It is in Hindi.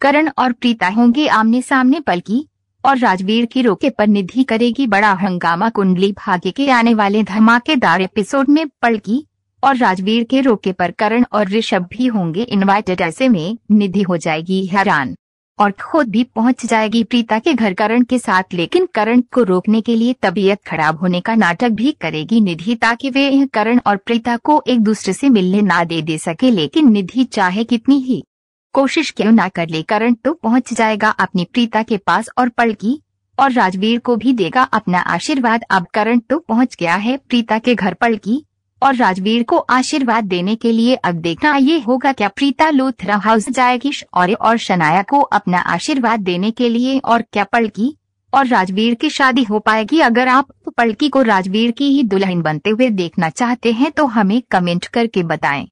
करण और प्रीता होंगे आमने सामने पलकी और राजवीर की रोके पर निधि करेगी बड़ा हंगामा कुंडली भाग्य के आने वाले धमाकेदार एपिसोड में पलकी और राजवीर के रोके पर करण और ऋषभ भी होंगे इनवाइटेड ऐसे में निधि हो जाएगी हैरान और खुद भी पहुंच जाएगी प्रीता के घर करण के साथ लेकिन करण को रोकने के लिए तबीयत खराब होने का नाटक भी करेगी निधि ताकि वे करण और प्रीता को एक दूसरे से मिलने ना दे दे सके लेकिन निधि चाहे कितनी ही कोशिश क्यों ना कर ले करण तो पहुंच जाएगा अपनी प्रीता के पास और पलकी और राजवीर को भी देगा अपना आशीर्वाद अब करण तो पहुंच गया है प्रीता के घर पलकी और राजवीर को आशीर्वाद देने के लिए अब देखना ये होगा क्या प्रीता लोथरा हाउस जाएगी और और शनाया को अपना आशीर्वाद देने के लिए और क्या पलकी और राजवीर की शादी हो पाएगी अगर आप पलकी को राजवीर की ही दुल्हन बनते हुए देखना चाहते हैं तो हमें कमेंट करके बताएं